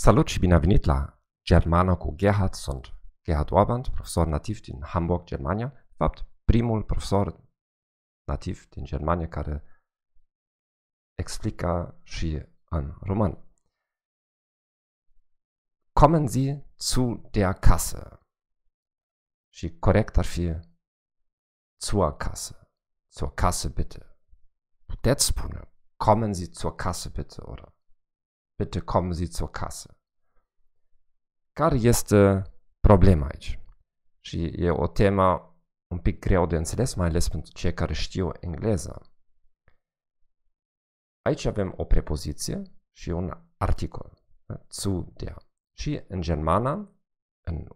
Salut, Salucci Binavinitla, germano cu Gerhard sunt Gerhard Orband, Professor nativ din Hamburg, Germania, de fapt primul profesor nativ din Germania care explică și în român. Kommen Sie zu der Kasse. Și corect ar fi zur Kasse. Zur Kasse bitte. Puteți spune, kommen Sie zur Kasse bitte, oder? Bitte kommen Sie zur Kasse. Care este problema aici? Și e o temă un pic greu de înțeles, mai ales pentru cei care știu engleză. Aici avem o prepoziție și un articol, da? zu der. Și în germană, în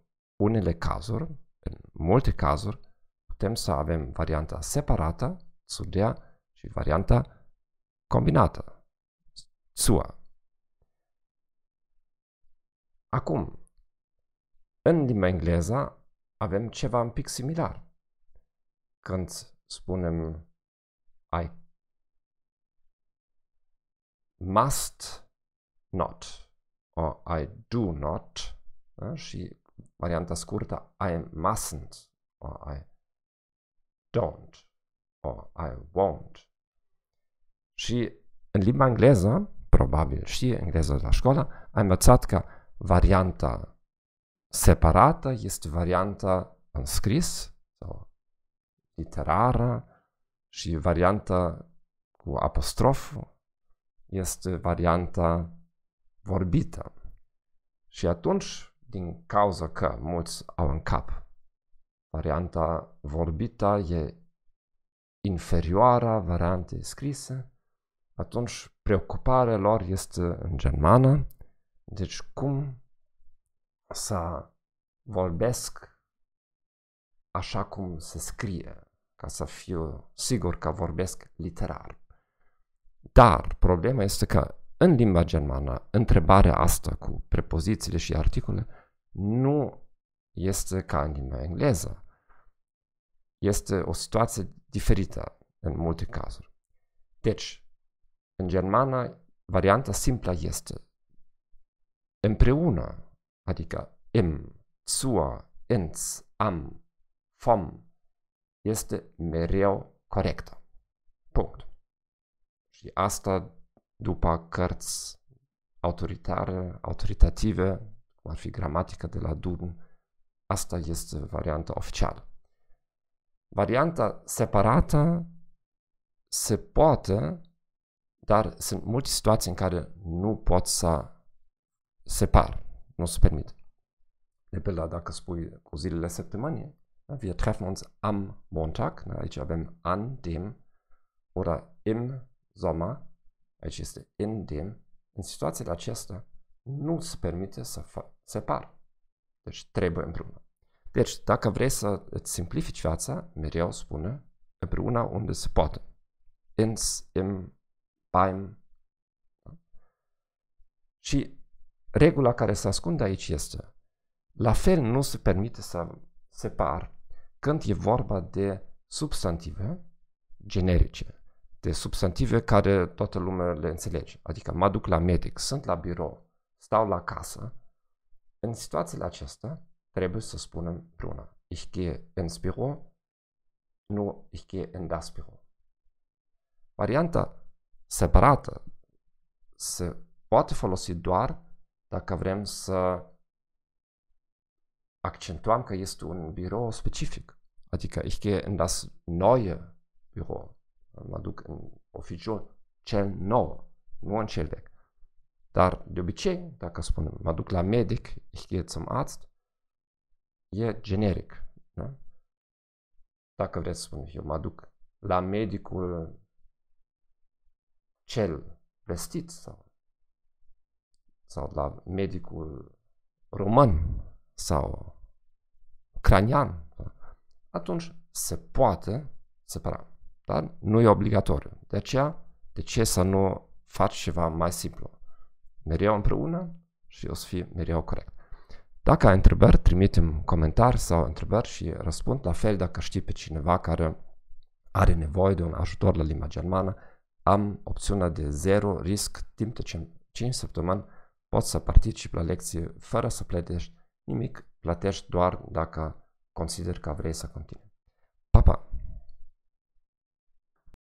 unele cazuri, în multe cazuri, putem să avem varianta separată, zu der, și varianta combinată, „zua”. Acum, în limba engleză avem ceva un pic similar. Când spunem I must not or I do not da? și varianta scurtă I mustn't or I don't or I won't. Și în limba engleză, probabil și engleză la școală, am învățat că varianta separată este varianta în scris sau literară și varianta cu apostrof este varianta vorbită. Și atunci, din cauza că mulți au în cap, varianta vorbită e inferioară variantei scrise, atunci preocuparea lor este în germană deci cum să vorbesc așa cum se scrie, ca să fiu sigur că vorbesc literar. Dar problema este că în limba germană, întrebarea asta cu prepozițiile și articole nu este ca în limba engleză. Este o situație diferită în multe cazuri. Deci, în germană, varianta simplă este împreună, adică im, sua, ins, am, vom, este mereu corectă. Punct. Și asta după cărți autoritare, autoritative, cum ar fi gramatica de la Dun, asta este varianta oficială. Varianta separată se poate, dar sunt multe situații în care nu poți să separ, nu se permit. De pildă, dacă spui cu zilele săptămânii, da? wir treffen uns am Montag, da? aici avem an, dem, oder im Sommer, aici este in dem, în situațiile acestea nu se permite să separ. Deci trebuie împreună. Deci, dacă vrei să îți simplifici viața, mereu spune împreună unde se poate. Ins, im, beim. Da? Și Regula care se ascunde aici este, la fel nu se permite să separ când e vorba de substantive generice, de substantive care toată lumea le înțelege. Adică mă duc la medic, sunt la birou, stau la casă. În situațiile acestea trebuie să spunem pruna. Ich gehe ins Büro, nu ich gehe in das Büro. Varianta separată se poate folosi doar dacă vrem să accentuăm că este un birou specific. Adică ich gehe în das neue Büro. Mă duc în oficiul cel nou, nu în cel vechi. Dar de obicei, dacă spunem, mă duc la medic, ich gehe zum Arzt, e generic. Da? Dacă vreți să spun, eu mă duc la medicul cel vestit sau sau la medicul român sau cranian, atunci se poate separa. Dar nu e obligatoriu. De aceea, de ce să nu faci ceva mai simplu? Mereu împreună și o să fie mereu corect. Dacă ai întrebări, trimitem comentarii sau întrebări și răspund. La fel, dacă știi pe cineva care are nevoie de un ajutor la limba germană, am opțiunea de zero risc timp de 5 săptămâni Poți să participi la lecție fără să plătești nimic, plătești doar dacă consider că vrei să continui.